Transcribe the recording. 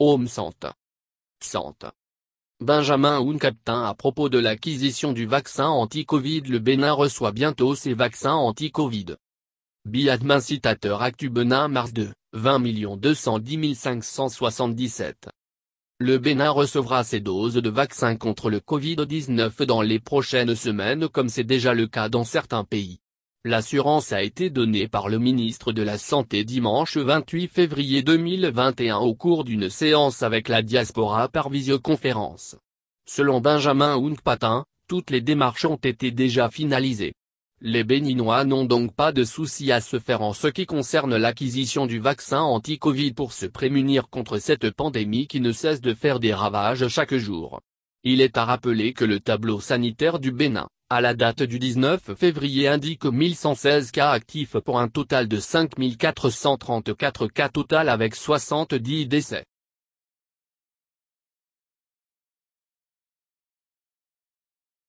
Home Santa. Santa. Benjamin Uncaptain à propos de l'acquisition du vaccin anti-Covid Le Bénin reçoit bientôt ses vaccins anti-Covid. Biadmin citateur Actu Benin mars 2, 20 210 577. Le Bénin recevra ses doses de vaccins contre le Covid-19 dans les prochaines semaines comme c'est déjà le cas dans certains pays. L'assurance a été donnée par le ministre de la Santé dimanche 28 février 2021 au cours d'une séance avec la diaspora par visioconférence. Selon Benjamin Oungpatin, toutes les démarches ont été déjà finalisées. Les Béninois n'ont donc pas de souci à se faire en ce qui concerne l'acquisition du vaccin anti-Covid pour se prémunir contre cette pandémie qui ne cesse de faire des ravages chaque jour. Il est à rappeler que le tableau sanitaire du Bénin à la date du 19 février indique 1116 cas actifs pour un total de 5434 cas total avec 70 décès.